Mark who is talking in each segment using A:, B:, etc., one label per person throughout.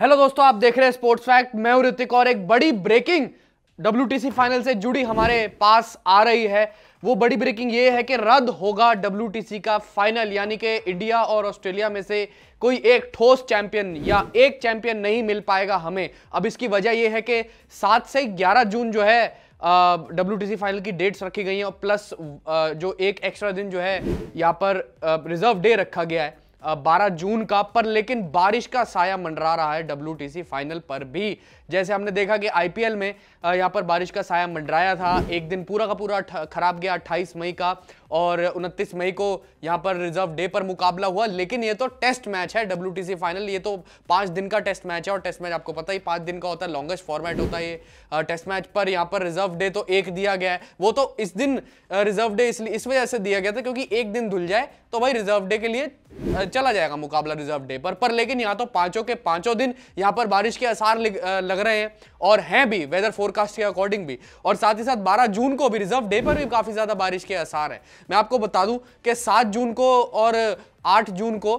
A: hello दोस्तों आप देख रहे हैं स्पोर्ट्स फैक्ट मैं ऋतिक और एक बड़ी ब्रेकिंग डब्ल्यू फाइनल से जुड़ी हमारे पास आ रही है वो बड़ी ब्रेकिंग ये है कि रद्द होगा डब्ल्यू का फाइनल यानी कि इंडिया और ऑस्ट्रेलिया में से कोई एक ठोस चैंपियन या एक चैंपियन नहीं मिल पाएगा हमें अब इसकी वजह यह है कि सात से ग्यारह जून जो है डब्ल्यू फाइनल की डेट्स रखी गई हैं और प्लस uh, जो एक एक्स्ट्रा दिन जो है यहाँ पर रिजर्व uh, डे रखा गया है 12 जून का पर लेकिन बारिश का साया मंडरा रहा है डब्ल्यू फाइनल पर भी जैसे हमने देखा कि आईपीएल में यहाँ पर बारिश का साया मंडराया था एक दिन पूरा का पूरा खराब गया 28 मई का और 29 मई को यहाँ पर रिजर्व डे पर मुकाबला हुआ लेकिन ये तो टेस्ट मैच है डब्ल्यू फाइनल ये तो पाँच दिन का टेस्ट मैच है और टेस्ट मैच आपको पता ही पाँच दिन का होता है लॉन्गेस्ट फॉर्मेट होता है ये टेस्ट मैच पर यहाँ पर रिजर्व डे तो एक दिया गया है वो तो इस दिन रिजर्व डे इसलिए इस वजह से दिया गया था क्योंकि एक दिन धुल जाए तो भाई रिजर्व डे के लिए चला जाएगा मुकाबला रिजर्व डे पर पर लेकिन यहाँ तो पांचों के पांचों दिन यहाँ पर बारिश के आसार लग रहे हैं और हैं भी वेदर फोरकास्ट के अकॉर्डिंग भी और साथ ही साथ 12 जून को भी रिजर्व डे पर भी काफ़ी ज़्यादा बारिश के आसार हैं मैं आपको बता दूं कि 7 जून को और 8 जून को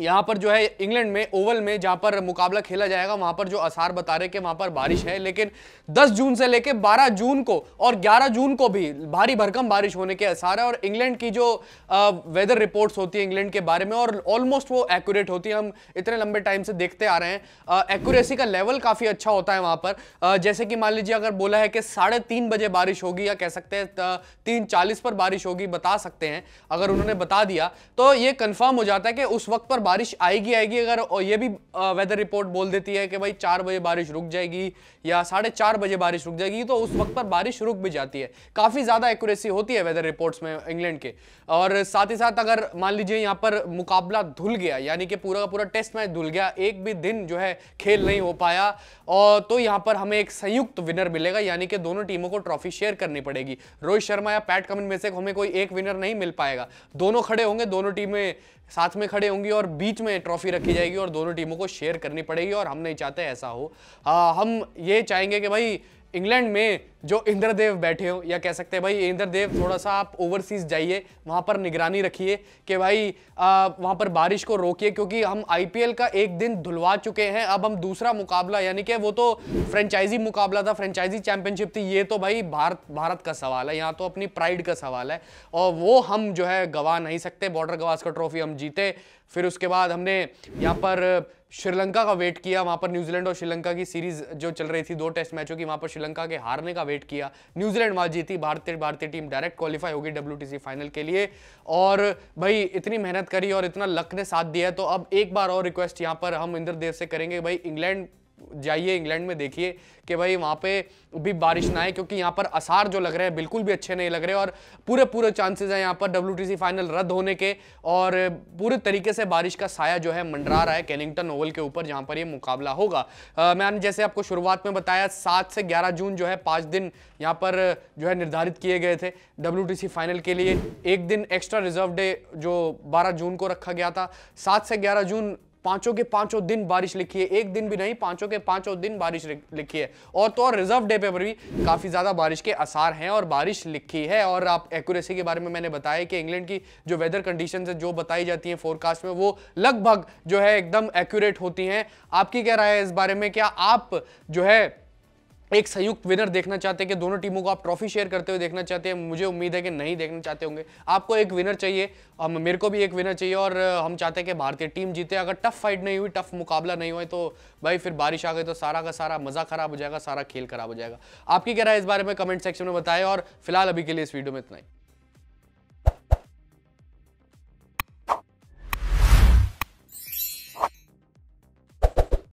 A: यहाँ पर जो है इंग्लैंड में ओवल में जहाँ पर मुकाबला खेला जाएगा वहाँ पर जो आसार बता रहे कि वहाँ पर बारिश है लेकिन 10 जून से लेकर 12 जून को और 11 जून को भी भारी भरकम बारिश होने के आसार है और इंग्लैंड की जो आ, वेदर रिपोर्ट्स होती है इंग्लैंड के बारे में और ऑलमोस्ट वो एक्यूरेट होती है हम इतने लंबे टाइम से देखते आ रहे हैं एक्यूरेसी का लेवल काफ़ी अच्छा होता है वहाँ पर आ, जैसे कि मान लीजिए अगर बोला है कि साढ़े बजे बारिश होगी या कह सकते हैं तीन चालीस पर बारिश होगी बता सकते हैं अगर उन्होंने बता दिया तो ये कन्फर्म हो जाता है कि उस वक्त पर बारिश आएगी आएगी अगर और ये भी वेदर रिपोर्ट बोल देती है कि भाई चार बजे बारिश रुक जाएगी या साढ़े चार बजे बारिश रुक जाएगी तो उस वक्त पर बारिश रुक भी जाती है काफ़ी ज़्यादा एक्यूरेसी होती है वेदर रिपोर्ट्स में इंग्लैंड के और साथ ही साथ अगर मान लीजिए यहाँ पर मुकाबला धुल गया यानी कि पूरा का पूरा टेस्ट मैच धुल गया एक भी दिन जो है खेल नहीं हो पाया और तो यहाँ पर हमें एक संयुक्त विनर मिलेगा यानी कि दोनों टीमों को ट्रॉफी शेयर करनी पड़ेगी रोहित शर्मा या पैट कमिन में से हमें कोई एक विनर नहीं मिल पाएगा दोनों खड़े होंगे दोनों टीमें साथ में खड़े होंगे और बीच में ट्रॉफी रखी जाएगी और दोनों टीमों को शेयर करनी पड़ेगी और हम नहीं चाहते ऐसा हो आ, हाँ, हम ये चाहेंगे कि भाई इंग्लैंड में जो इंद्रदेव बैठे हो या कह सकते हैं भाई इंद्रदेव थोड़ा सा आप ओवरसीज जाइए वहाँ पर निगरानी रखिए कि भाई आ, वहाँ पर बारिश को रोकिए क्योंकि हम आईपीएल का एक दिन धुलवा चुके हैं अब हम दूसरा मुकाबला यानी कि वो तो फ्रेंचाइजी मुकाबला था फ्रेंचाइजी चैंपियनशिप थी ये तो भाई भारत भारत का सवाल है यहाँ तो अपनी प्राइड का सवाल है और वो हम जो है गवा नहीं सकते बॉर्डर गवास ट्रॉफी हम जीते फिर उसके बाद हमने यहाँ पर श्रीलंका का वेट किया वहाँ पर न्यूजीलैंड और श्रीलंका की सीरीज जो चल रही थी दो टेस्ट मैचों की वहाँ पर श्रीलंका के हारने का वेट किया न्यूजीलैंड वहाँ जीती भारतीय भारतीय टीम डायरेक्ट क्वालिफाई होगी डब्ल्यू फाइनल के लिए और भाई इतनी मेहनत करी और इतना लक ने साथ दिया तो अब एक बार और रिक्वेस्ट यहाँ पर हम इंद्रदेव से करेंगे भाई इंग्लैंड जाइए इंग्लैंड में देखिए कि भाई वहाँ पे भी बारिश ना आए क्योंकि यहाँ पर आसार जो लग रहे हैं बिल्कुल भी अच्छे नहीं लग रहे और पूरे पूरे चांसेस हैं यहाँ पर डब्ल्यू फाइनल रद्द होने के और पूरे तरीके से बारिश का साया जो है मंडरा रहा है कैनिंगटन ओवल के ऊपर जहाँ पर ये मुकाबला होगा मैंने जैसे आपको शुरुआत में बताया सात से ग्यारह जून जो है पाँच दिन यहाँ पर जो है निर्धारित किए गए थे डब्ल्यू फाइनल के लिए एक दिन एक्स्ट्रा रिजर्व डे जो बारह जून को रखा गया था सात से ग्यारह जून पांचों के पांचों दिन बारिश लिखी है एक दिन भी नहीं पांचों के पांचों दिन बारिश लिखी है और तो और रिजर्व डे पे पर भी काफ़ी ज़्यादा बारिश के आसार हैं और बारिश लिखी है और आप एक्यूरेसी के बारे में मैंने बताया कि इंग्लैंड की जो वेदर कंडीशन है जो बताई जाती हैं फोरकास्ट में वो लगभग जो है एकदम एक्यूरेट होती हैं आपकी क्या राय है इस बारे में क्या आप जो है एक संयुक्त विनर देखना चाहते हैं कि दोनों टीमों को आप ट्रॉफी शेयर करते हुए देखना चाहते हैं मुझे उम्मीद है कि नहीं देखना चाहते होंगे आपको एक विनर चाहिए हम मेरे को भी एक विनर चाहिए और हम चाहते हैं कि भारतीय टीम जीते अगर टफ फाइट नहीं हुई टफ मुकाबला नहीं हुआ तो भाई फिर बारिश आ गई तो सारा का सारा मज़ा खराब हो जाएगा सारा खेल खराब हो जाएगा आपकी क्या राय इस बारे में कमेंट सेक्शन में बताएं और फिलहाल अभी के लिए इस वीडियो में इतना ही